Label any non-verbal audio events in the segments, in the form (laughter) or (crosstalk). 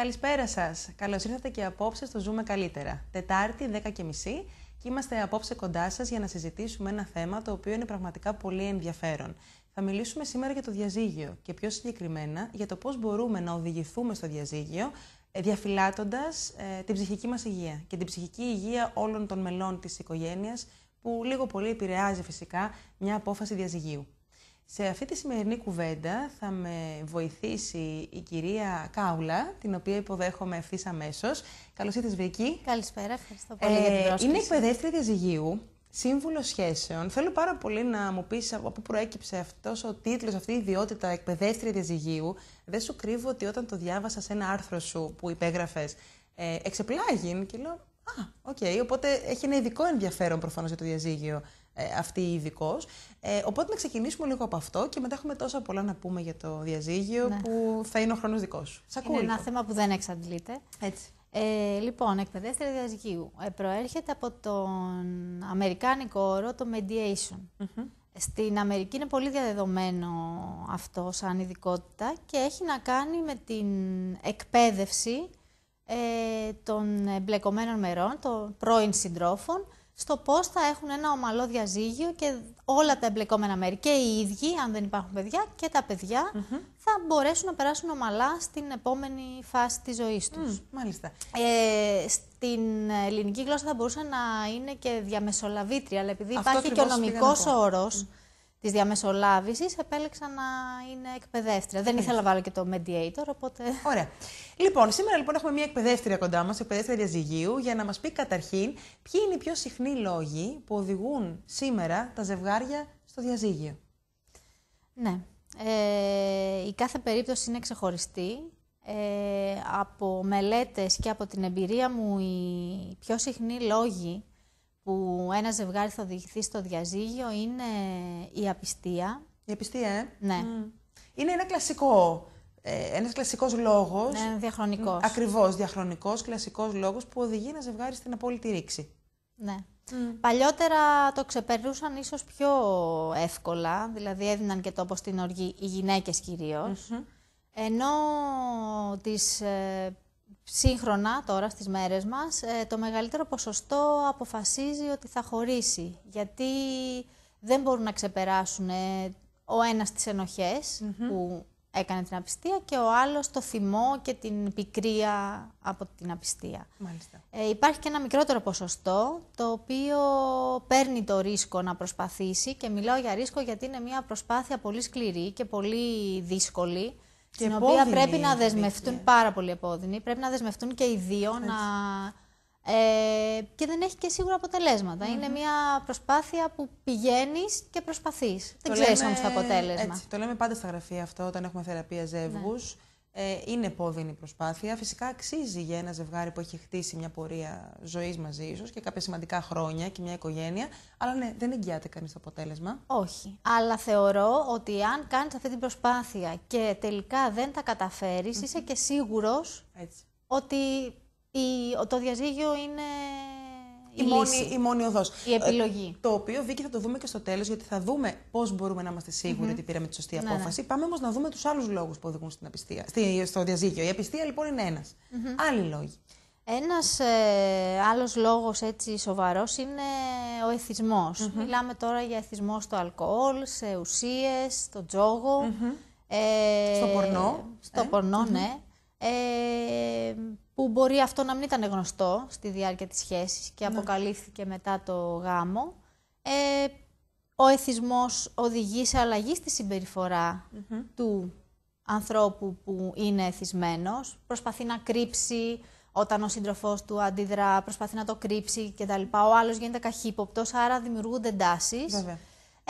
Καλησπέρα σας. Καλώς ήρθατε και απόψε στο Ζούμε Καλύτερα. Τετάρτη, 10.30 και είμαστε απόψε κοντά σας για να συζητήσουμε ένα θέμα το οποίο είναι πραγματικά πολύ ενδιαφέρον. Θα μιλήσουμε σήμερα για το διαζύγιο και πιο συγκεκριμένα για το πώς μπορούμε να οδηγηθούμε στο διαζύγιο ε, διαφυλάτοντας ε, την ψυχική μας υγεία και την ψυχική υγεία όλων των μελών της οικογένειας που λίγο πολύ επηρεάζει φυσικά μια απόφαση διαζυγίου. Σε αυτή τη σημερινή κουβέντα θα με βοηθήσει η κυρία Κάουλα, την οποία υποδέχομαι ευθύς αμέσως. Καλώς ήρθατε, Βίκη. Καλησπέρα, ευχαριστώ πολύ ε, για την ε, πρόσκληση. Είναι εκπαιδεύτρια διαζυγίου, σύμβουλος σχέσεων. Θέλω πάρα πολύ να μου πεις από πού προέκυψε αυτός ο τίτλος, αυτή η ιδιότητα εκπαιδεύτρια διαζυγίου. Δεν σου κρύβω ότι όταν το διάβασα σε ένα άρθρο σου που υπέγραφες, ε, εξεπλάγει και λέω. Α, οκ. Okay. Οπότε έχει ένα ειδικό ενδιαφέρον προφανώς για το διαζύγιο. Ε, αυτή ειδικός. Ε, οπότε να ξεκινήσουμε λίγο από αυτό και μετά έχουμε τόσα πολλά να πούμε για το διαζύγιο ναι. που θα είναι ο χρόνος δικός σου. Σ' ακούω. Είναι ένα θέμα που δεν εξαντλείται. Έτσι. Ε, λοιπόν, εκπαιδεύτερη διαζυγίου. Ε, προέρχεται από τον αμερικάνικο όρο το mediation. Στην Αμερική είναι πολύ διαδεδομένο αυτό σαν ειδικότητα και έχει να κάνει με την εκπαίδευση ε, των εμπλεκομένων μερών, των πρώην συντρόφων, στο πώς θα έχουν ένα ομαλό διαζύγιο και όλα τα εμπλεκόμενα μέρη και οι ίδιοι, αν δεν υπάρχουν παιδιά, και τα παιδια θα μπορέσουν να περάσουν ομαλά στην επόμενη φάση της ζωής τους. μάλιστα. Ε, στην ελληνική γλώσσα θα μπορούσε να είναι και διαμεσολαβήτρια, αλλά επειδή Αυτό υπάρχει και ο νομικό όρο της διαμεσολάβησης, επέλεξα να είναι εκπαιδεύτρια. Δεν ήθελα να βάλω και το mediator, οπότε. Ωραία. Λοιπόν, σήμερα λοιπόν έχουμε μια εκπαιδεύτρια κοντά μας, εκπαιδεύτρια διαζυγίου, για να μας πει καταρχήν ποιοι είναι οι πιο συχνοί λόγοι που οδηγούν σήμερα τα ζευγάρια στο διαζύγιο. Ναι. Ε, η κάθε περίπτωση είναι ξεχωριστή. Ε, από μελέτες και από την εμπειρία μου, οι πιο συχνοί λόγοι που ένα ζευγάρι θα οδηγηθεί στο διαζύγιο είναι η απιστία. Η απιστία, ε? Ναι. Είναι ένα κλασικό, ε, ένας κλασικός λόγος. Ναι, διαχρονικός. Ακριβώς, διαχρονικός, κλασικός λόγος που οδηγεί ένα ζευγάρι στην απόλυτη ρήξη. Ναι. Παλιότερα το ξεπερνούσαν ίσως πιο εύκολα, δηλαδή έδιναν και τόπο στην οργή οι γυναίκες κυρίως, ενώ τις. Ε, σύγχρονα τώρα στις μέρες μας, ε, το μεγαλύτερο ποσοστό αποφασίζει ότι θα χωρίσει, γιατί δεν μπορούν να ξεπεράσουν ε, ο ένας τις ενοχες που έκανε την απιστία και ο άλλος το θυμό και την πικρία από την απιστία. Μάλιστα. Ε, υπάρχει και ένα μικρότερο ποσοστό το οποίο παίρνει το ρίσκο να προσπαθήσει και μιλάω για ρίσκο γιατί είναι μια προσπάθεια πολύ σκληρή και πολύ δύσκολη και στην οποία πρέπει να δεσμευτούν πάρα πολύ επώδυνοι, πρέπει να δεσμευτούν και οι δύο να... Ε, και δεν έχει και σίγουρα Είναι μια προσπάθεια που πηγαίνεις και προσπαθείς. Δεν ξέρει όμως το αποτέλεσμα. Έτσι, το λέμε πάντα στα γραφεία αυτό, όταν έχουμε θεραπεία ζεύγους. Ναι. Ε, είναι πόδινη προσπάθεια. Φυσικά αξίζει για ένα ζευγάρι που έχει χτίσει μια πορεία ζωής μαζί, ίσως και κάποια σημαντικά χρόνια και μια οικογένεια. Αλλά ναι, δεν εγγυάται κανείς το αποτέλεσμα. Όχι. Αλλά θεωρώ ότι αν κάνεις αυτή την προσπάθεια και τελικά δεν τα καταφερει είσαι και σίγουρος ότι η, το διαζύγιο είναι η, μόνη, η μόνη οδός. Η επιλογή. Ε, το οποίο, Βίκυ, θα το δούμε και στο τέλος, γιατί θα δούμε πώς μπορούμε να είμαστε ότι πήραμε τη σωστή ναι, ναι. απόφαση. Πάμε όμως να δούμε τους άλλους λόγους που οδηγούν στην απιστία, στο διαζύγιο. Η απιστία λοιπόν ένας. ένα. Mm-hmm. Άλλοι λόγοι. Ένας ε, άλλος λόγος έτσι σοβαρός είναι ο εθισμός. Μιλάμε τώρα για εθισμό στο αλκοόλ, σε ουσίες, στο τζόγο. Ε, στο πορνό. Στο ε. πορνό, ναι. Ε, που μπορεί αυτό να μην ήταν γνωστό στη διάρκεια της σχέσης και ναι. αποκαλύφθηκε μετά το γάμο. Ε, ο εθισμός οδηγεί σε αλλαγή στη συμπεριφορα του ανθρώπου που είναι εθισμένος. Προσπαθεί να κρύψει όταν ο σύντροφός του αντιδρά, προσπαθεί να το κρύψει κτλ. Ο άλλος γίνεται καχύποπτος, άρα δημιουργούνται εντάσεις. Βέβαια.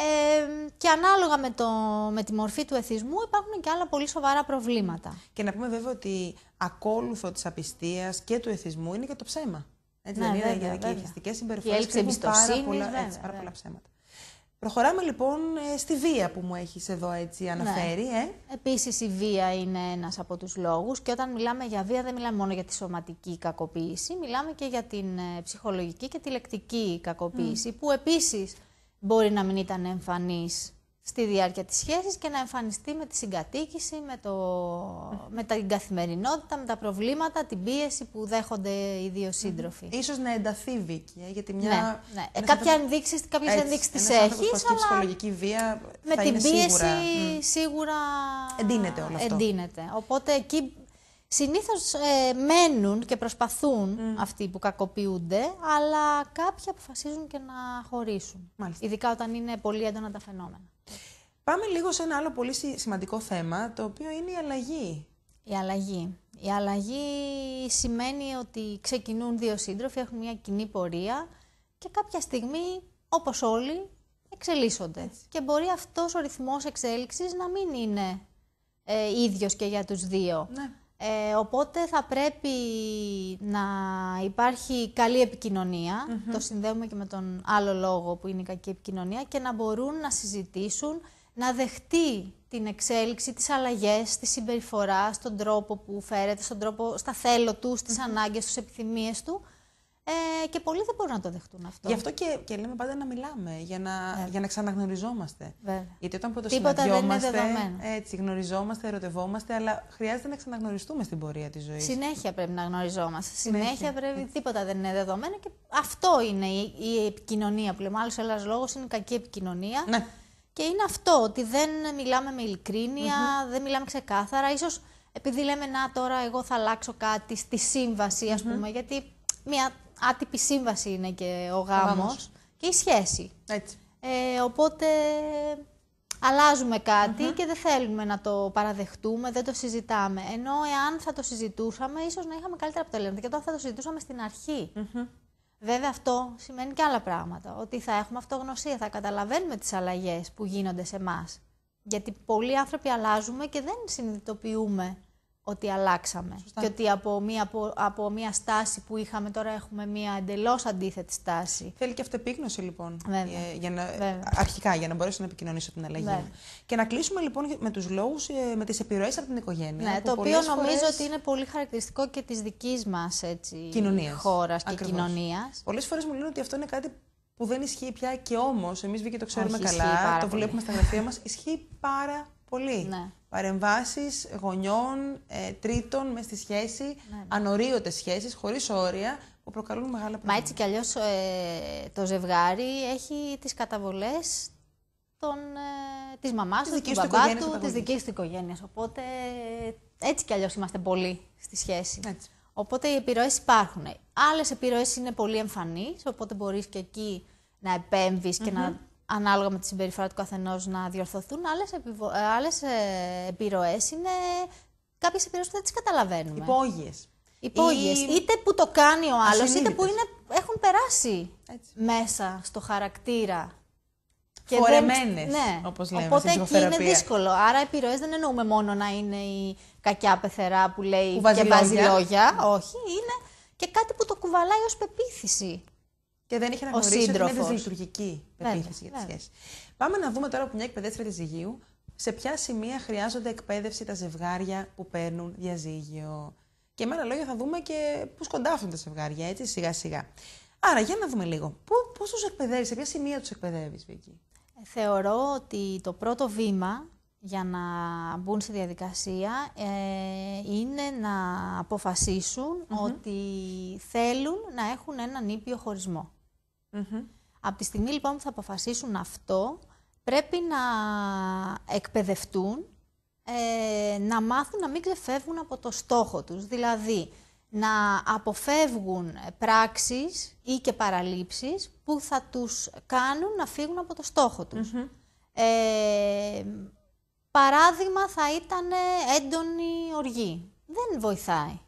Ε, και ανάλογα με, το, με τη μορφή του εθισμού υπάρχουν και άλλα πολύ σοβαρά προβλήματα. Και να πούμε βέβαια ότι ακόλουθο της απιστίας και του εθισμού είναι και το ψέμα. Έτσι ναι, δεν είναι, βέβαια. και οι εθιστικές συμπεριφορές έχουν πάρα, πολλά, ψέματα. Προχωράμε λοιπόν ε, στη βία που μου έχεις εδώ έτσι ναι. αναφέρει. Ναι. Ε. Επίσης η βία είναι ένας από τους λόγους και όταν μιλάμε για βία δεν μιλάμε μόνο για τη σωματική κακοποίηση, μιλάμε και για την ε, ψυχολογική και τη λεκτική κακοποίηση που επίσης μπορεί να μην ήταν εμφανής στη διάρκεια της σχέσης και να εμφανιστεί με τη συγκατοίκηση, με, το, με την καθημερινότητα, με τα προβλήματα, την πίεση που δέχονται οι δύο σύντροφοι. Ίσως να ενταθεί Βίκη, ε, γιατί μια... Ναι, ναι. Ε, κάποια ενδείξεις, κάποιες ενδείξεις τις έχεις, αλλά... ψυχολογική βία με την πίεση σίγουρα... σίγουρα... Εντείνεται όλο Οπότε εκεί Συνήθως ε, μένουν και προσπαθούν αυτοί που κακοποιούνται, αλλά κάποιοι αποφασίζουν και να χωρίσουν. Μάλιστα. Ειδικά όταν είναι πολύ έντονα τα φαινόμενα. Πάμε λίγο σε ένα άλλο πολύ σημαντικό θέμα, το οποίο είναι η αλλαγή. Η αλλαγή. Η αλλαγή σημαίνει ότι ξεκινούν δύο σύντροφοι, έχουν μια κοινή πορεία και κάποια στιγμή, όπως όλοι, εξελίσσονται. Και μπορεί αυτός ο ρυθμός εξέλιξης να μην είναι ε, και για τους δύο. Ναι. Ε, οπότε θα πρέπει να υπάρχει καλή το συνδέουμε και με τον άλλο λόγο που είναι η κακή επικοινωνία, και να μπορούν να συζητήσουν, να δεχτεί την εξέλιξη, τις αλλαγές, τη συμπεριφορά, τον τρόπο που φέρεται, στον τρόπο, στα θέλω του, στις mm-hmm. ανάγκες, στις επιθυμίες του, ε, και πολλοί δεν μπορούν να το δεχτούν αυτό. Γι' αυτό και, και λέμε πάντα να μιλάμε, για να, ναι. για να ξαναγνωριζόμαστε. Βέβαια. Γιατί όταν πρώτο συναντιόμαστε, έτσι, γνωριζόμαστε, ερωτευόμαστε, αλλά χρειάζεται να ξαναγνωριστούμε στην πορεία της ζωής. Συνέχεια πρέπει να γνωριζόμαστε. Συνέχεια, πρέπει, τίποτα δεν είναι δεδομένο και αυτό είναι η, η επικοινωνία που λέμε. Άλλος ένας λόγος είναι η κακή επικοινωνία. Ναι. Και είναι αυτό, ότι δεν μιλάμε με ειλικρίνεια, δεν μιλάμε ξεκάθαρα. Ίσως επειδή λέμε, να τώρα εγώ θα αλλάξω κάτι στη σύμβαση, ας πούμε, γιατί μια άτυπη σύμβαση είναι και ο γάμος, και η σχέση. Έτσι. Ε, οπότε αλλάζουμε και δεν θέλουμε να το παραδεχτούμε, δεν το συζητάμε. Ενώ εάν θα το συζητούσαμε, ίσως να είχαμε καλύτερα αποτελέσματα. Και τώρα θα το συζητούσαμε στην αρχη Βέβαια αυτό σημαίνει και άλλα πράγματα. Ότι θα έχουμε αυτογνωσία, θα καταλαβαίνουμε τις αλλαγές που γίνονται σε εμάς. Γιατί πολλοί άνθρωποι αλλάζουμε και δεν συνειδητοποιούμε ότι αλλάξαμε. Σωστά. Και ότι από μία, από, μία στάση που είχαμε τώρα έχουμε μία εντελώς αντίθετη στάση. Θέλει και αυτοεπίγνωση λοιπόν. Ε, για, να, Αρχικά, για να μπορέσω να επικοινωνήσω την αλλαγή. Και να κλείσουμε λοιπόν με τους λόγους, ε, με τις επιρροές από την οικογένεια. Ναι, το οποίο νομίζω ότι είναι πολύ χαρακτηριστικό και της δικής μας χώρας και κοινωνίας. Πολλές φορές μου λένε ότι αυτό είναι κάτι που δεν ισχύει πια και όμως εμείς, βγήκε το ξέρουμε καλά, το βλέπουμε στα γραφεία μας, ισχύει πάρα πολύ. Ναι. Παρεμβάσεις γονιών, ε, τρίτων μες στη σχέση, ναι, ναι. ανορίωτες σχέσεις, χωρίς όρια, που προκαλούν μεγάλα προβλήματα. Μα έτσι κι αλλιώς ε, το ζευγάρι έχει τις καταβολές ε, της μαμάς του, του μπαμπά του, τη δική του οικογένειας. Οπότε έτσι κι αλλιώς είμαστε πολύ στη σχέση. Οπότε οι επιρροές υπάρχουν. Άλλες επιρροές είναι πολύ εμφανείς, οπότε μπορείς και εκεί να επέμβεις και να ανάλογα με τη συμπεριφορά του καθενός να διορθωθούν. Άλλες επιβο... Ε, ε, επιρροές είναι κάποιες επιρροές που δεν τις καταλαβαίνουμε. Υπόγειες. Υπόγειε. Είτε που το κάνει ο άλλος, είτε που είναι... έχουν περάσει Έτσι. μέσα στο χαρακτήρα. Φορεμένες. Ναι. Όπως λέμε. Οπότε εκεί είναι δύσκολο. Άρα, επιρροές δεν εννοούμε μόνο να είναι η κακιά πεθερά που λέει και βάζει λόγια. Όχι, είναι και κάτι που το κουβαλάει ως πεποίθηση. Και δεν είχε να αναγνωρίσει ότι είναι δυσλειτουργική πεποίθηση για τη σχέση. Πάμε να δούμε τώρα από μια εκπαιδεύτρια τη Ζυγίου σε ποια σημεία χρειάζονται εκπαίδευση τα ζευγάρια που παίρνουν διαζύγιο. Και με άλλα λόγια θα δούμε και πού σκοντάφουν τα ζευγάρια, έτσι, σιγά σιγά. Άρα, για να δούμε λίγο. Πώς τους εκπαιδεύεις, σε ποια σημεία τους εκπαιδεύεις, Βίκυ. Ε, θεωρώ ότι το πρώτο βήμα για να μπουν στη διαδικασία ε, είναι να αποφασισουν ότι θέλουν να έχουν έναν ήπιο χωρισμό. Από τη στιγμή λοιπόν που θα αποφασίσουν αυτό, πρέπει να εκπαιδευτούν, ε, να μάθουν να μην ξεφεύγουν από το στόχο τους. Δηλαδή, να αποφεύγουν πράξεις ή και παραλήψεις που θα τους κάνουν να φύγουν από το στόχο τους. Ε, παράδειγμα θα ήταν έντονη οργή. Δεν βοηθάει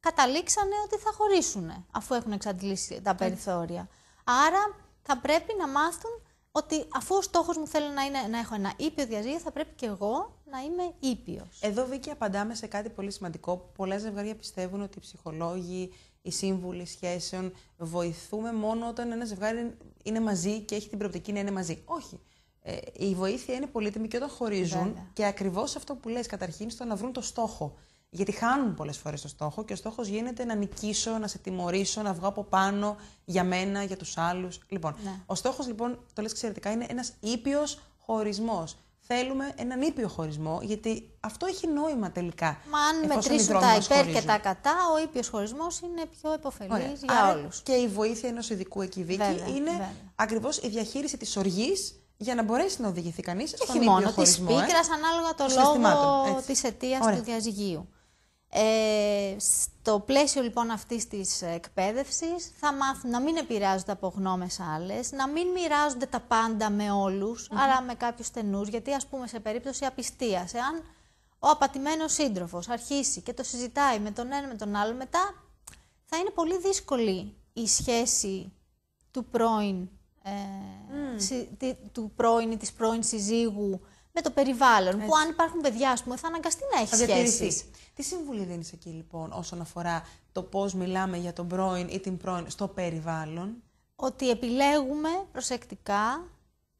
καταλήξανε ότι θα χωρίσουν αφού έχουν εξαντλήσει τα ε. περιθώρια. Άρα θα πρέπει να μάθουν ότι αφού ο στόχος μου θέλει να, είναι, να έχω ένα ήπιο διαζύγιο, θα πρέπει και εγώ να είμαι ήπιος. Εδώ, Βίκη, απαντάμε σε κάτι πολύ σημαντικό. Πολλά ζευγάρια πιστεύουν ότι οι ψυχολόγοι, οι σύμβουλοι σχέσεων βοηθούμε μόνο όταν ένα ζευγάρι είναι μαζί και έχει την προοπτική να είναι μαζί. Όχι. Ε, η βοήθεια είναι πολύτιμη και όταν χωρίζουν και ακριβώς αυτό που λες καταρχήν στο να βρουν το στόχο. Γιατί χάνουν πολλές φορές το στόχο και ο στόχος γίνεται να νικήσω, να σε τιμωρήσω, να βγω από πάνω για μένα, για τους άλλους. Λοιπόν, ναι. ο στόχος λοιπόν, το λες εξαιρετικά, είναι ένας ήπιος χωρισμός. Θέλουμε έναν ήπιο χωρισμό, γιατί αυτό έχει νόημα τελικά. Μα αν μετρήσουν τα υπέρ και τα κατά, ο ήπιος χωρισμός είναι πιο επωφελής για όλους. Και η βοήθεια ενός ειδικού εκεί είναι ακριβώς η διαχείριση της οργής για να μπορέσει να οδηγηθεί κανείς στον χωρισμό. Και ε, όχι μόνο της πίκρας, ανάλογα το λόγο της αιτίας του διαζυγίου. Ε, στο πλαίσιο λοιπόν αυτής της εκπαίδευσης θα μάθουν να μην επηρεάζονται από γνώμες άλλες, να μην μοιράζονται τα πάντα με όλους, αλλά με κάποιους στενούς, γιατί ας πούμε σε περίπτωση απιστίας, εάν ο απατημένος σύντροφος αρχίσει και το συζητάει με τον ένα με τον άλλο, μετά θα είναι πολύ δύσκολη η σχέση του πρώην, ε, τη, του πρώην ή της πρώην συζύγου με το περιβάλλον, που αν υπάρχουν παιδιά, ας πούμε, θα αναγκαστεί να έχει σχέσεις. Τι συμβουλή δίνεις εκεί λοιπόν όσον αφορά το πώς μιλάμε για τον πρώην ή την πρώην στο περιβάλλον. Ότι επιλέγουμε προσεκτικά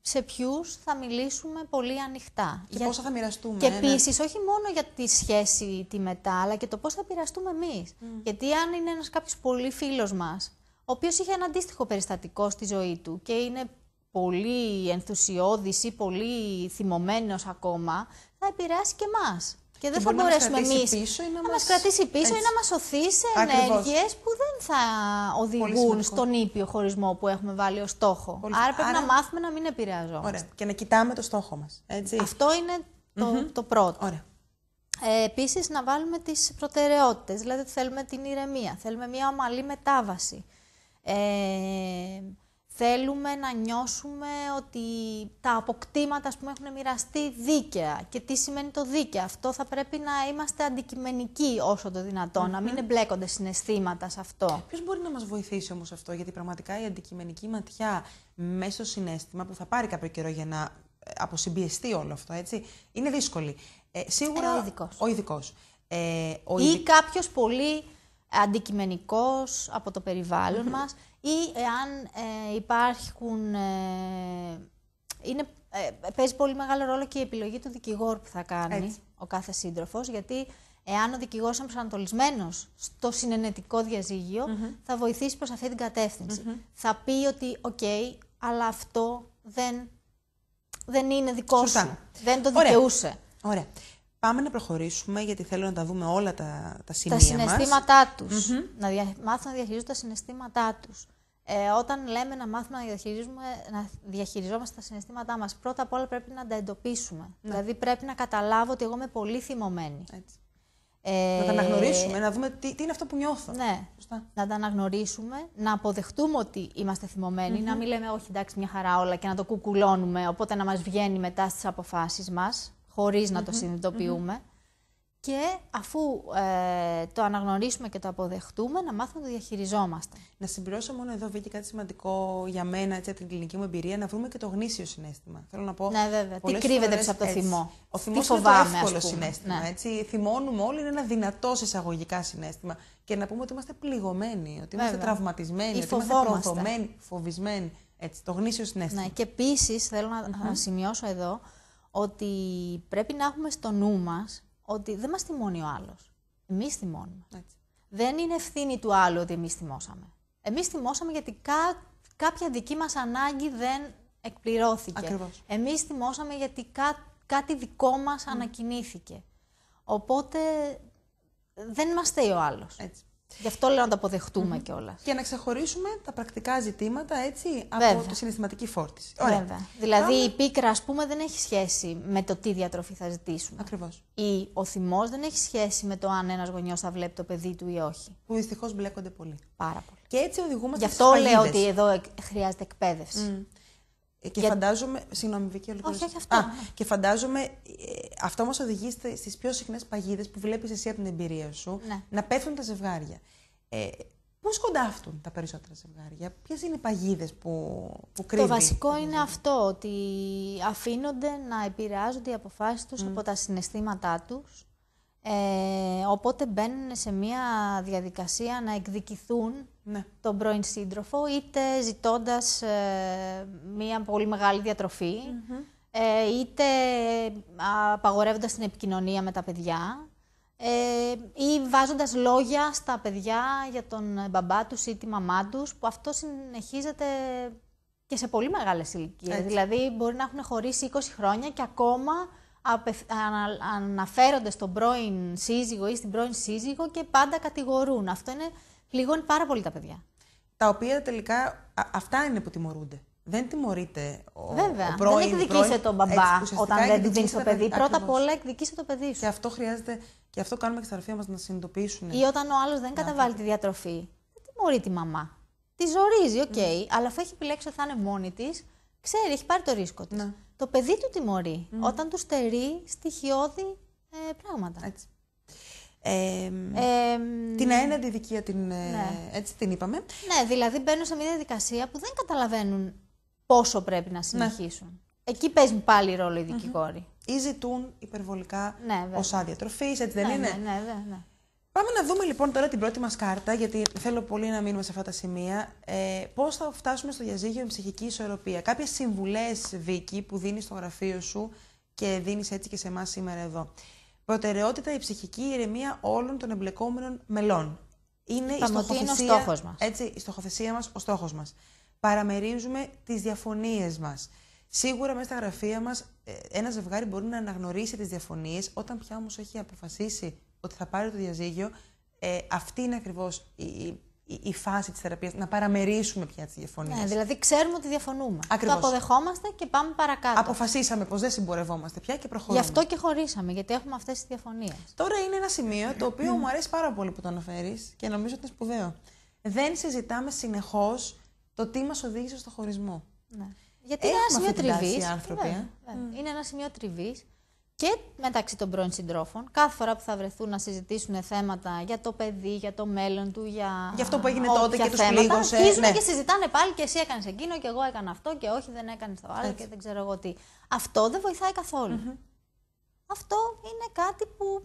σε ποιους θα μιλήσουμε πολύ ανοιχτά. Και για... πώ θα μοιραστούμε. Και ναι, ναι. επίσης, όχι μόνο για τη σχέση τη μετά, αλλά και το πώς θα πειραστούμε εμείς. Mm. Γιατί αν είναι ένας κάποιος πολύ φίλος μας, ο οποίος είχε ένα αντίστοιχο περιστατικό στη ζωή του και είναι πολύ ενθουσιώδης ή πολύ θυμωμένος ακόμα, θα επηρεάσει και εμάς. Και δεν θα μπορέσουμε εμεί να μα κρατήσει πίσω ή να μα σωθεί σε ενέργειες που δεν θα οδηγούν στον ήπιο χωρισμό που έχουμε βάλει ως στόχο. Άρα πρέπει να μάθουμε να μην επηρεαζόμαστε. Ωραία. Και να κοιτάμε το στόχο μας. Αυτό είναι το, το πρώτο. Ωραία. Ε, Επίσης, να βάλουμε τις προτεραιότητες. Δηλαδή, θέλουμε την ηρεμία, θέλουμε μια ομαλή μετάβαση. Ε, Θέλουμε να νιώσουμε ότι τα αποκτήματα που έχουν μοιραστεί δίκαια. Και τι σημαίνει το δίκαιο. Αυτό θα πρέπει να είμαστε αντικειμενικοί όσο το δυνατόν, mm-hmm. να μην εμπλέκονται συναισθήματα σε αυτό. Ποιος μπορεί να μας βοηθήσει όμως αυτό, γιατί πραγματικά η αντικειμενική ματιά μέσω συνέστημα που θα πάρει κάποιο καιρό για να ε, αποσυμπιεστεί όλο αυτό, έτσι, είναι δύσκολη. Ε, σίγουρα. Ε, ο ειδικός. Ε, ειδικ... Ή κάποιος πολύ αντικειμενικός από το περιβαλλον μας ή εάν ε, υπάρχουν... Ε, είναι, ε, παίζει πολύ μεγάλο ρόλο και η επιλογή του δικηγόρου που θα κάνει ο κάθε σύντροφος, γιατί εάν ο δικηγόρος είναι προσανατολισμένος στο συνενετικό θα βοηθήσει προς αυτή την κατευθυνση Θα πει ότι, οκ, αλλά αυτό δεν, δεν είναι δικό σου, δεν το δικαιούσε. Ωραία. Ωραία. Πάμε να προχωρήσουμε γιατί θέλω να τα δούμε όλα τα, τα σημεία Τα συναισθήματά μας. τους. Να δια, να διαχειρίζουν τα συναισθήματά τους. Ε, όταν λέμε να μάθουμε να, διαχειρίζουμε, να διαχειριζόμαστε τα συναισθήματά μας, πρώτα απ' όλα πρέπει να τα εντοπίσουμε. Ναι. Δηλαδή πρέπει να καταλάβω ότι εγώ είμαι πολύ θυμωμένη. Έτσι. Ε, να τα αναγνωρίσουμε, να δούμε τι, τι είναι αυτό που νιώθω. Ναι, να τα αναγνωρίσουμε, να αποδεχτούμε ότι είμαστε να μην λέμε όχι εντάξει μια χαρά όλα και να το κουκουλώνουμε, οπότε να μας βγαίνει μετά στις αποφάσεις μας χωρίς να το συνειδητοποιούμε. Και αφού ε, το αναγνωρίσουμε και το αποδεχτούμε, να μάθουμε να το διαχειριζόμαστε. Να συμπληρώσω μόνο εδώ, βγήκε κάτι σημαντικό για μένα έτσι, από την κλινική μου εμπειρία, να βρούμε και το γνήσιο συνέστημα. Θέλω να πω. Ναι, βέβαια. Τι κρύβεται πίσω από το θυμό. Ο θυμός είναι το εύκολο συνέστημα. Ναι. Έτσι. Θυμώνουμε όλοι, είναι ένα δυνατό εισαγωγικά συνέστημα. Και να πούμε ότι είμαστε πληγωμένοι, ότι βέβαια. είμαστε τραυματισμένοι, ότι είμαστε φοβισμένοι. Έτσι, το γνήσιο συνέστημα. Ναι, και επίσης θέλω να, να σημειώσω εδώ ότι πρέπει να έχουμε στο νου μας ότι δεν μας τιμώνει ο άλλος. Εμείς θυμώνουμε. Δεν είναι ευθύνη του άλλου ότι εμείς τιμώσαμε. Εμείς τιμώσαμε γιατί κά... κάποια δική μας ανάγκη δεν εκπληρώθηκε. Ακριβώς. Εμείς τιμώσαμε γιατί κά... κάτι δικό μας mm. ανακοινήθηκε. Οπότε δεν μας θέει ο άλλος. Έτσι. Γι' αυτό λέω να τα αποδεχτούμε όλα κιόλας. Και να ξεχωρίσουμε τα πρακτικά ζητήματα έτσι, από τη συναισθηματική φόρτιση. Βέβαια. Δηλαδή η πίκρα, ας πούμε, δεν έχει σχέση με το τι διατροφή θα ζητήσουμε. Ακριβώς. Ή ο θυμός δεν έχει σχέση με το αν ένας γονιός θα βλέπει το παιδί του ή όχι. Που δυστυχώς μπλέκονται πολύ. Πάρα πολύ. Και έτσι οδηγούμαστε Γι' αυτό λέω ότι εδώ χρειάζεται εκπαίδευση. Ε, και Για... φαντάζομαι. Συγγνώμη, Βίκυ, αυτό. Α, και φαντάζομαι ε, αυτό μα οδηγεί στις πιο συχνές παγίδες που βλέπεις εσύ από την εμπειρία σου ναι. να πέφτουν τα ζευγάρια. Ε, Πώς κοντάφτουν τα περισσότερα ζευγάρια, Ποιες είναι οι παγίδες που, που κρύβουν. Το βασικό είναι αυτό, ότι αφήνονται να επηρεάζονται οι αποφάσεις τους από τα συναισθήματά τους ε, οπότε μπαίνουν σε μια διαδικασία να εκδικηθούν ναι. τον πρώην σύντροφο, είτε ζητώντας ε, μια πολύ μεγάλη ε, είτε ε, απαγορεύοντας την επικοινωνία με τα παιδιά, ή βάζοντας λόγια στα παιδιά για τον μπαμπά τους ή τη μαμά τους, που αυτό συνεχίζεται και σε πολύ μεγάλες ηλικίες. Δηλαδή μπορεί να έχουν χωρίσει 20 χρόνια και ακόμα αναφέρονται στον πρώην σύζυγο ή στην πρώην σύζυγο και πάντα κατηγορούν. Αυτό είναι πληγώνει πάρα πολύ τα παιδιά. Τα οποία τελικά αυτά είναι που τιμωρούνται. Δεν τιμωρείται ο, Βέβαια, ο πρώην. Δεν εκδικήσε τον μπαμπά έτσι, όταν δεν του δίνεις το παιδί. Ακριβώς. Πρώτα απ' όλα εκδικήσε το παιδί σου. Και αυτό χρειάζεται, και αυτό κάνουμε και στα αρφεία μας να συνειδητοποιήσουν. Ή όταν ο άλλος δεν καταβάλει τη διατροφή, δεν τιμωρεί τη μαμά. Τη ζορίζει, οκ, okay, ναι. mm. αλλά αφού έχει επιλέξει ότι θα είναι μόνη της, ξέρει, έχει πάρει το ρίσκο της. Ναι το παιδί του τιμωρεί όταν του στερεί στοιχειώδη ε, πράγματα. Έτσι. Ε, ε, την έναντι δικία την, ε, ναι. έτσι την είπαμε. Ναι, δηλαδή μπαίνουν σε μια διαδικασία που δεν καταλαβαίνουν πόσο πρέπει να ναι. συνεχίσουν. Εκεί παίζουν πάλι ρόλο οι δικηγόροι. Ή ζητούν υπερβολικά ναι, ως άδεια τροφής, έτσι δεν ναι, είναι. Ναι, ναι, ναι. Πάμε να δούμε λοιπόν τώρα την πρώτη μας κάρτα, γιατί θέλω πολύ να μείνουμε σε αυτά τα σημεία. Ε, πώς θα φτάσουμε στο διαζύγιο με ψυχική ισορροπία. Κάποιες συμβουλές, Βίκη, που δίνεις στο γραφείο σου και δίνεις έτσι και σε εμάς σήμερα εδώ. Προτεραιότητα η ψυχική ηρεμία όλων των εμπλεκόμενων μελών. Είναι η στοχοθεσία, είναι μας. Έτσι, η στοχοθεσία μας, ο στόχος μας. Παραμερίζουμε τις διαφωνίες μας. Σίγουρα μέσα στα γραφεία μας ε, ένα ζευγάρι μπορεί να αναγνωρίσει τις διαφωνίες όταν πια όμως έχει αποφασίσει ότι θα πάρει το διαζύγιο, ε, αυτή είναι ακριβώς η, η φάση της θεραπείας, να παραμερίσουμε πια τις διαφωνίες. Ναι, δηλαδή ξέρουμε ότι διαφωνούμε. Ακριβώς. Το αποδεχόμαστε και πάμε παρακάτω. Αποφασίσαμε πως δεν συμπορευόμαστε πια και προχωρούμε. Γι' αυτό και χωρίσαμε, γιατί έχουμε αυτές τις διαφωνίες. Τώρα είναι ένα σημείο το οποίο μου αρέσει πάρα πολύ που το αναφέρεις και νομίζω ότι είναι σπουδαίο. Δεν συζητάμε συνεχώς το τι μας οδήγησε στο χωρισμό. Ναι. Γιατί Έχουμε είναι ένα σημείο τριβή. Ναι, ε. ναι. Είναι ένα σημείο τριβής και μεταξύ των πρώην συντρόφων, κάθε φορά που θα βρεθούν να συζητήσουν θέματα για το παιδί, για το μέλλον του, για. Για αυτό που έγινε τότε και τους πλήγωσε. Αρχίζουν ναι. και συζητάνε πάλι και εσύ έκανες εκείνο και εγώ έκανα αυτό και όχι δεν έκανε το άλλο και δεν ξέρω εγώ τι. Αυτό δεν βοηθάει καθόλου. Αυτό είναι κάτι που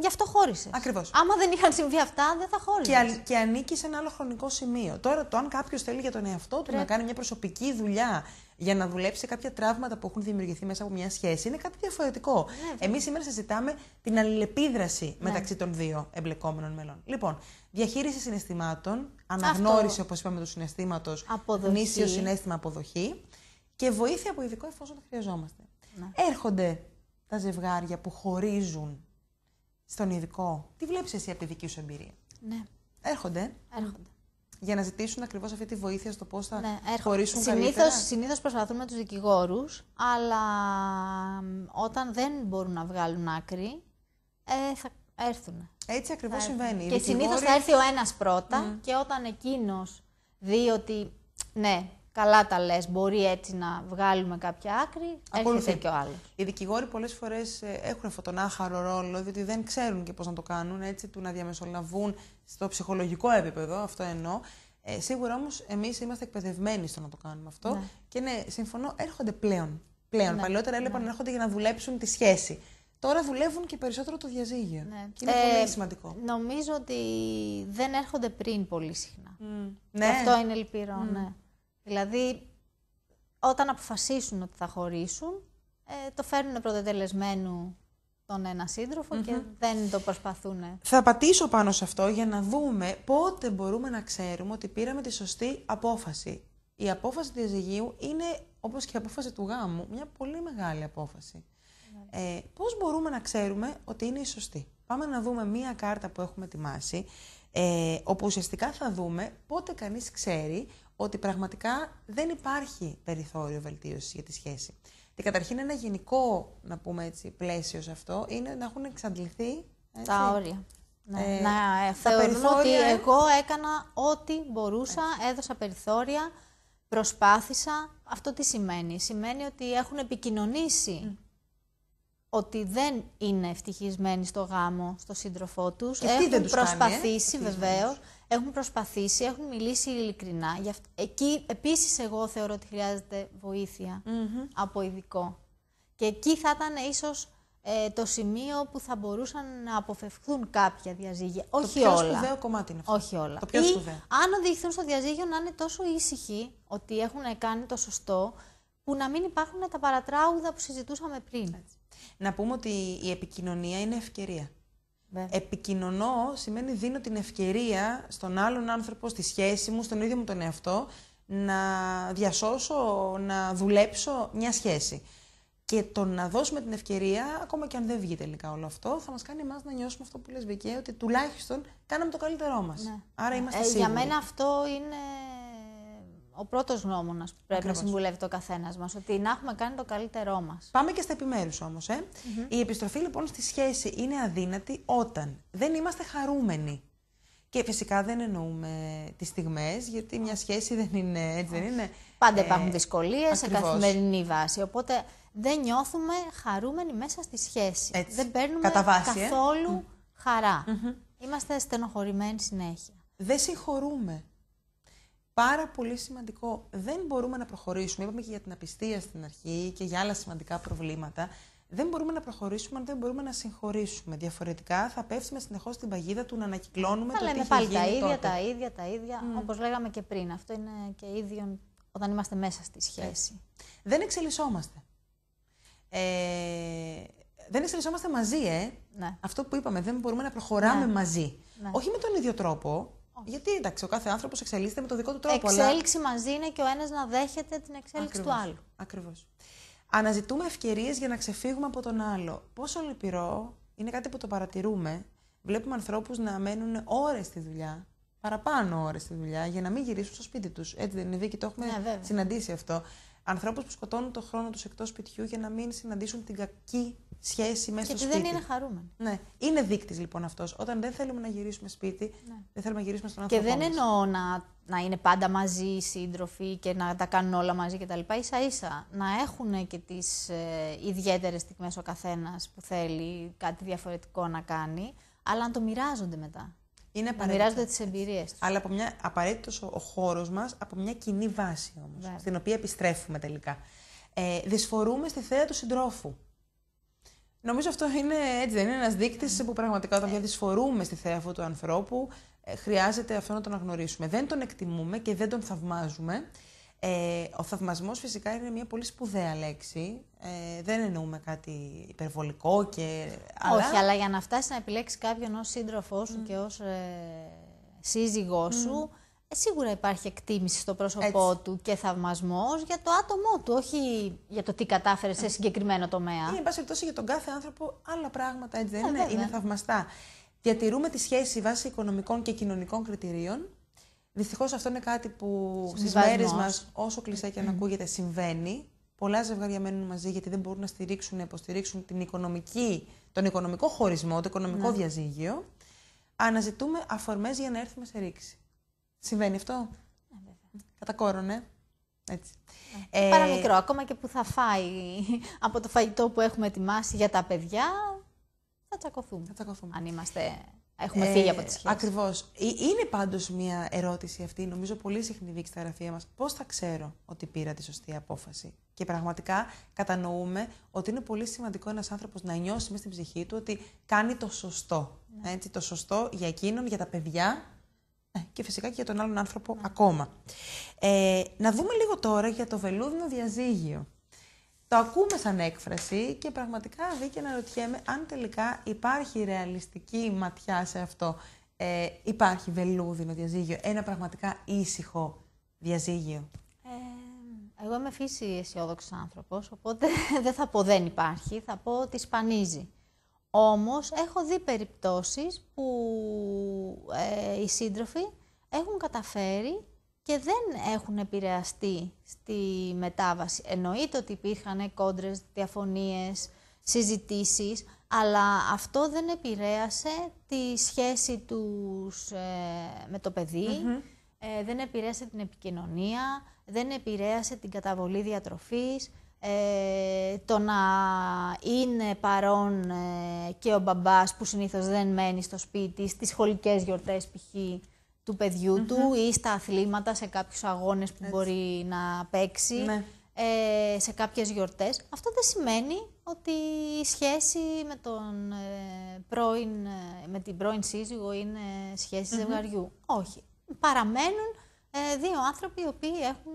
Γι' αυτό χώρισες. Ακριβώς. Άμα δεν είχαν συμβεί αυτά, δεν θα χώρισε. Και, και ανήκει σε ένα άλλο χρονικό σημείο. Τώρα, το αν κάποιος θέλει για τον εαυτό του Πρέπει. να κάνει μια προσωπική δουλειά για να δουλέψει σε κάποια τραύματα που έχουν δημιουργηθεί μέσα από μια σχέση είναι κάτι διαφορετικό. Ναι, Εμείς σήμερα συζητάμε την αλληλεπίδραση ναι. μεταξύ των δύο εμπλεκόμενων μελών. Λοιπόν, διαχείριση συναισθημάτων, αναγνώριση όπως είπαμε του συναισθήματος, γνήσιο συνέστημα αποδοχή και βοήθεια από ειδικό εφόσον το χρειαζόμαστε. Ναι. Έρχονται τα ζευγάρια που χωρίζουν στον ειδικό, τι βλέπεις εσύ από τη δική σου εμπειρία. Ναι. Έρχονται. Έρχονται. Για να ζητήσουν ακριβώς αυτή τη βοήθεια στο πώς θα ναι, χωρίσουν συνήθως, καλύτερα. Συνήθως προσπαθούν με τους δικηγόρους, αλλά όταν δεν μπορούν να βγάλουν άκρη, ε, θα έρθουν. Έτσι ακριβώς συμβαίνει. Και δικηγόροι... συνήθως θα έρθει ο ένας πρώτα και όταν εκείνος δει ότι ναι, καλά τα λες, μπορεί έτσι να βγάλουμε κάποια άκρη. Ακολουθεί. Έρχεται και ο άλλος. Οι δικηγόροι πολλές φορές ε, έχουν αυτόν τον άχαρο ρόλο, διότι δεν ξέρουν και πώς να το κάνουν, έτσι, του να διαμεσολαβούν στο ψυχολογικό επίπεδο, αυτό εννοώ. Ε, σίγουρα όμως εμείς είμαστε εκπαιδευμένοι στο να το κάνουμε αυτό. Ναι. Και ναι, συμφωνώ, έρχονται πλέον. πλέον. Ναι. Παλαιότερα έλεγαν ναι. έρχονται για να δουλέψουν τη σχέση. Τώρα δουλεύουν και περισσότερο το διαζύγιο. Ναι. είναι ε, πολύ σημαντικό. Νομίζω ότι δεν έρχονται πριν πολύ συχνά. Mm. Ναι. αυτό είναι ελπιρό, mm. ναι. Δηλαδή, όταν αποφασίσουν ότι θα χωρίσουν, ε, το φέρνουν πρωτοτελεσμένου τον ένα και δεν το προσπαθούν. Θα πατήσω πάνω σε αυτό για να δούμε πότε μπορούμε να ξέρουμε ότι πήραμε τη σωστή απόφαση. Η απόφαση του διαζυγίου είναι, όπως και η απόφαση του γάμου, μια πολύ μεγάλη ε, πώς μπορούμε να ξέρουμε ότι είναι η σωστή. Πάμε να δούμε μία κάρτα που έχουμε ετοιμάσει, ε, όπου ουσιαστικά θα δούμε πότε κανείς ξέρει ότι πραγματικά δεν υπάρχει περιθώριο βελτίωσης για τη σχέση. Και καταρχήν ένα γενικό, να πούμε έτσι, πλαίσιο σε αυτό είναι να έχουν εξαντληθεί έτσι, τα όρια. Ναι. Ε, να ε, θεωρούν ότι εγώ έκανα ό,τι μπορούσα, έδωσα περιθώρια, προσπάθησα. Αυτό τι σημαίνει. Σημαίνει ότι έχουν επικοινωνήσει ότι δεν είναι ευτυχισμένοι στο γάμο, στο σύντροφό τους. Έχουν δεν τους ε, προσπαθήσει, βεβαίως. Έχουν προσπαθήσει, έχουν μιλήσει ειλικρινά. Εκεί επίσης, εγώ θεωρώ ότι χρειάζεται βοήθεια από ειδικό. Και εκεί θα ήταν ίσως ε, το σημείο που θα μπορούσαν να αποφευχθούν κάποια διαζύγια. Όχι όλα. σπουδαίο κομμάτι είναι αυτό. Όχι όλα. Το πιο Ή, Αν οδηγηθούν στο διαζύγιο να είναι τόσο ήσυχοι ότι έχουν κάνει το σωστό, που να μην υπάρχουν τα παρατράγουδα που συζητούσαμε πριν. Να πούμε ότι η επικοινωνία είναι ευκαιρία. Επικοινωνώ σημαίνει δίνω την ευκαιρία στον άλλον άνθρωπο, στη σχέση μου, στον ίδιο μου τον εαυτό, να διασώσω, να δουλέψω μια σχέση. Και το να δώσουμε την ευκαιρία, ακόμα και αν δεν βγει τελικά όλο αυτό, θα μας κάνει εμάς να νιώσουμε αυτό που λες Βικέ, ότι τουλάχιστον κάναμε το καλύτερό μας. Ναι. Άρα είμαστε ε, σίγουροι. Για μένα αυτό είναι ο πρώτος νόμονα που πρέπει να συμβουλεύει το καθένας μας, ότι να έχουμε κάνει το καλύτερό μας. Πάμε και στα επιμέρους όμως. Ε. Η επιστροφή λοιπόν στη σχέση είναι αδύνατη όταν δεν είμαστε χαρούμενοι. Και φυσικά δεν εννοούμε τις στιγμές, γιατί μια σχέση δεν είναι έτσι, δεν είναι. Πάντα ε, υπάρχουν ε, δυσκολίες σε καθημερινή βάση. Οπότε δεν νιώθουμε χαρούμενοι μέσα στη σχέση. Δεν παίρνουμε Κατά ε. καθόλου χαρα Είμαστε στενοχωρημένοι συνέχεια. Δεν συγχωρούμε πάρα πολύ σημαντικό. Δεν μπορούμε να προχωρήσουμε. Είπαμε και για την απιστία στην αρχή και για άλλα σημαντικά προβλήματα. Δεν μπορούμε να προχωρήσουμε αν δεν μπορούμε να συγχωρήσουμε. Διαφορετικά θα πέφτουμε συνεχώς στην παγίδα του να ανακυκλώνουμε θα το λέμε τι πάλι τα ίδια, τα ίδια, τα ίδια. Mm. Όπως λέγαμε και πριν. Αυτό είναι και ίδιο όταν είμαστε μέσα στη ε, σχέση. Δεν εξελισσόμαστε. Ε, δεν εξελισσόμαστε μαζί, ε. Ναι. Αυτό που είπαμε, δεν μπορούμε να προχωράμε ναι. μαζί. Ναι. Όχι με τον ίδιο τρόπο, γιατί εντάξει, ο κάθε άνθρωπος εξελίσσεται με τον δικό του τρόπο. Εξέλιξη αλλά... μαζί είναι και ο ένας να δέχεται την εξέλιξη του άλλου. Ακριβώς. Αναζητούμε ευκαιρίες για να ξεφύγουμε από τον άλλο. Πόσο λυπηρό είναι κάτι που το παρατηρούμε. Βλέπουμε ανθρώπους να μένουν ώρες στη δουλειά, παραπάνω ώρες στη δουλειά, για να μην γυρίσουν στο σπίτι τους. Έτσι δεν είναι, Βίκυ, το έχουμε ναι, συναντήσει αυτό. Ανθρώπους που σκοτώνουν τον χρόνο τους εκτός σπιτιού για να μην συναντήσουν την κακή σχέση μέσα στο σπίτι. Γιατί δεν είναι χαρούμενοι. Ναι. Είναι δείκτης λοιπόν αυτός. Όταν δεν θέλουμε να γυρίσουμε σπίτι, ναι. δεν θέλουμε να γυρίσουμε στον άνθρωπο. Και δεν μας. εννοώ να, να είναι πάντα μαζί οι σύντροφοι και να τα κάνουν όλα μαζί κτλ. σα ίσα να έχουν και τις ε, ιδιαίτερες στιγμές ο καθένας που θέλει κάτι διαφορετικό να κάνει, αλλά να το μοιράζονται μετά. Είναι να μοιράζονται τις εμπειρίες Αλλά από μια, απαραίτητος ο, ο χώρος μας από μια κοινή βάση όμως, στην οποία επιστρέφουμε τελικά. Ε, δυσφορούμε στη θέα του συντρόφου. Νομίζω αυτό είναι έτσι, δεν είναι ένας δείκτης που πραγματικά όταν yeah. Ε. δυσφορούμε στη θέα αυτού του ανθρώπου, ε, χρειάζεται αυτό να τον αγνωρίσουμε. Δεν τον εκτιμούμε και δεν τον θαυμάζουμε. Ε, ο θαυμασμός φυσικά είναι μια πολύ σπουδαία λέξη. Ε, δεν εννοούμε κάτι υπερβολικό και... Όχι, αλλά για να φτάσει να επιλέξεις κάποιον ως σύντροφός σου και ως ε, σύζυγός σου, ε, σίγουρα υπάρχει εκτίμηση στο πρόσωπό Έτσι. του και θαυμασμός για το άτομό του, όχι για το τι κατάφερε σε ε. συγκεκριμένο τομέα. Ή, εν πάση περιπτώσει, για τον κάθε άνθρωπο άλλα πράγματα, έτσι δεν ε, είναι, είναι θαυμαστά. Διατηρούμε τη σχέση βάσει οικονομικών και κοινωνικών κριτηρίων, Δυστυχώς αυτό είναι κάτι που στις μέρες μα, όσο κλεισέ και αν ακούγεται, συμβαίνει. Πολλά ζευγάρια μένουν μαζί γιατί δεν μπορούν να στηρίξουν, να υποστηρίξουν την οικονομική, τον οικονομικό χωρισμό, το οικονομικό ναι. διαζύγιο. Αναζητούμε αφορμές για να έρθουμε σε ρήξη. Συμβαίνει αυτό. Ναι, Κατά κόρο, ναι. Έτσι. Ε, Παραμικρό, ε, ακόμα και που θα φάει από το φαγητό που έχουμε ετοιμάσει για τα παιδιά, θα τσακωθούμε. Θα τσακωθούμε. Αν είμαστε Έχουμε ε, φύγει από ε, Ακριβώς. Ε, είναι πάντως μια ερώτηση αυτή, νομίζω πολύ συχνή δείξη στα γραφεία μας. Πώς θα ξέρω ότι πήρα τη σωστή απόφαση. Και πραγματικά κατανοούμε ότι είναι πολύ σημαντικό ένας άνθρωπος να νιώσει μέσα στην ψυχή του ότι κάνει το σωστό. Ναι. Έτσι, το σωστό για εκείνον, για τα παιδιά ε, και φυσικά και για τον άλλον άνθρωπο ακόμα. Ε, να δούμε λίγο τώρα για το βελούδινο διαζύγιο το ακούμε σαν έκφραση και πραγματικά δίκαια να ρωτιέμαι αν τελικά υπάρχει ρεαλιστική ματιά σε αυτό. Ε, υπάρχει βελούδινο διαζύγιο, ένα πραγματικά ήσυχο διαζύγιο. Ε, εγώ είμαι φύση αισιόδοξος άνθρωπος, οπότε (laughs) δεν θα πω δεν υπάρχει, θα πω ότι σπανίζει. Όμως έχω δει περιπτώσεις που ε, οι σύντροφοι έχουν καταφέρει και δεν έχουν επηρεαστεί στη μετάβαση. Εννοείται ότι υπήρχαν κόντρες, διαφωνίες, συζητήσεις, αλλά αυτό δεν επηρέασε τη σχέση τους ε, με το παιδι ε, δεν επηρέασε την επικοινωνία, δεν επηρέασε την καταβολή διατροφής, ε, το να είναι παρόν ε, και ο μπαμπάς που συνήθως δεν μένει στο σπίτι, στις σχολικές γιορτές π.χ., του παιδιου του ή στα αθλήματα, σε κάποιους αγώνες που μπορεί να παίξει, ναι. ε, σε κάποιες γιορτές. Αυτό δεν σημαίνει ότι η σχέση με, τον, ε, ε με την πρώην σύζυγο είναι σχέση ζευγαριού. Όχι. Παραμένουν ε, δύο άνθρωποι οι οποίοι έχουν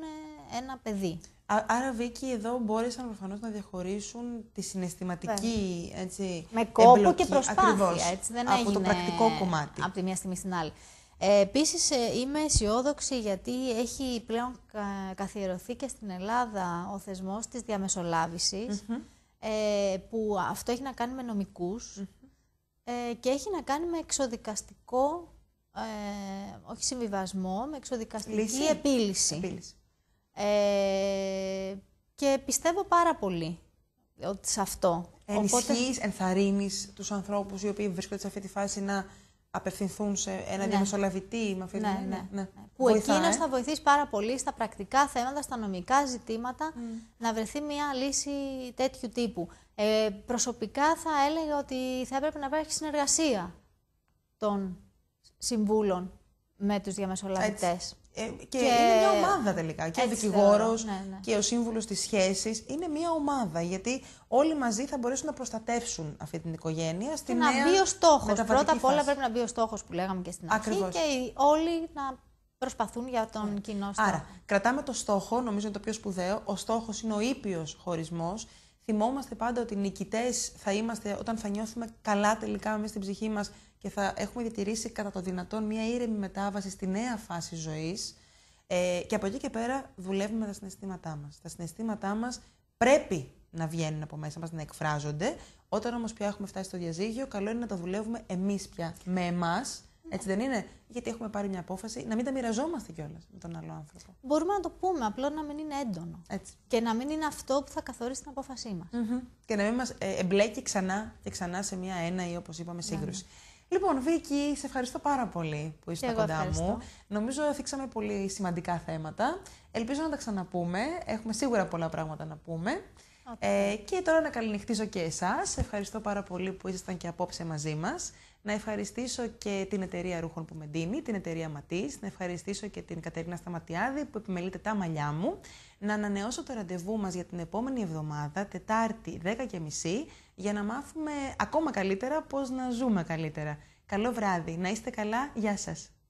ένα παιδί. άρα, Βίκυ, εδώ μπόρεσαν προφανώς να διαχωρίσουν τη συναισθηματική ναι. έτσι, Με κόπο και προσπάθεια, έτσι, δεν από έγινε το πρακτικό κομμάτι. Από τη μία στιγμή στην άλλη. Ε, επίσης ε, είμαι αισιόδοξη γιατί έχει πλέον καθιερωθεί και στην Ελλάδα ο θεσμός της διαμεσολαβησης ε, που αυτό έχει να κάνει με νομικους ε, και έχει να κάνει με εξοδικαστικό, όχι συμβιβασμό, με εξοδικαστική επίλυση. Και πιστεύω πάρα πολύ σε αυτό. Ενισχύεις, Οπότε... ενθαρρύνεις τους ανθρώπους οι οποίοι βρίσκονται σε αυτή τη φάση να απευθυνθούν σε ένα ναι. διαμεσολαβητή με ναι, ναι, ναι, ναι. Που εκείνος θα βοηθήσει πάρα πολύ στα πρακτικά θέματα, στα νομικά ζητήματα, να βρεθεί μια λύση τέτοιου τύπου. Ε, προσωπικά θα έλεγα ότι θα έπρεπε να υπάρχει συνεργασία των συμβούλων με τους διαμεσολαβητές. Ε, και, είναι μια ομάδα τελικά. Και ο δικηγόρος ναι, ναι. και ο σύμβουλος της σχέσης είναι μια ομάδα. Γιατί όλοι μαζί θα μπορέσουν να προστατεύσουν αυτή την οικογένεια στην Να μπει ο στόχος. Πρώτα απ' όλα πρέπει να μπει ο στόχος που λέγαμε και στην αρχή. Και όλοι να προσπαθούν για τον ναι. κοινό στόχο. Άρα, κρατάμε το στόχο, νομίζω είναι το πιο σπουδαίο. Ο στόχος είναι ο ήπιος χωρισμός θυμόμαστε πάντα ότι νικητές θα είμαστε όταν θα νιώθουμε καλά τελικά μέσα στην ψυχή μας και θα έχουμε διατηρήσει κατά το δυνατόν μια ήρεμη μετάβαση στη νέα φάση ζωής. Ε, και από εκεί και πέρα δουλεύουμε τα συναισθήματά μας. Τα συναισθήματά μας πρέπει να βγαίνουν από μέσα μας, να εκφράζονται. Όταν όμως πια έχουμε φτάσει στο διαζύγιο, καλό είναι να τα δουλεύουμε εμείς πια με εμάς έτσι δεν είναι. Γιατί έχουμε πάρει μια απόφαση να μην τα μοιραζόμαστε κιόλας με τον άλλο άνθρωπο. Μπορούμε να το πούμε, απλό να μην είναι έντονο. Έτσι. Και να μην είναι αυτό που θα καθορίσει την απόφασή μας. mm Και να μην μας ε, εμπλέκει ξανά και ξανά σε μια ένα ή όπως είπαμε ναι, σύγκρουση. Yeah. Ναι. Λοιπόν, Βίκυ, σε ευχαριστώ πάρα πολύ που είσαι κοντά μου. Νομίζω θίξαμε πολύ σημαντικά θέματα. Ελπίζω να τα ξαναπούμε. Έχουμε σίγουρα πολλά πράγματα να πούμε. Ε, και τώρα να καληνυχτήσω και εσάς. Ευχαριστώ πάρα πολύ που ήσασταν και απόψε μαζί μας. Να ευχαριστήσω και την εταιρεία ρούχων που με δίνει, την εταιρεία Ματής, να ευχαριστήσω και την Κατερίνα Σταματιάδη που επιμελείται τα μαλλιά μου. Να ανανεώσω το ραντεβού μας για την επόμενη εβδομάδα, Τετάρτη 10.30, για να μάθουμε ακόμα καλύτερα πώς να ζούμε καλύτερα. Καλό βράδυ, να είστε καλά, γεια σας.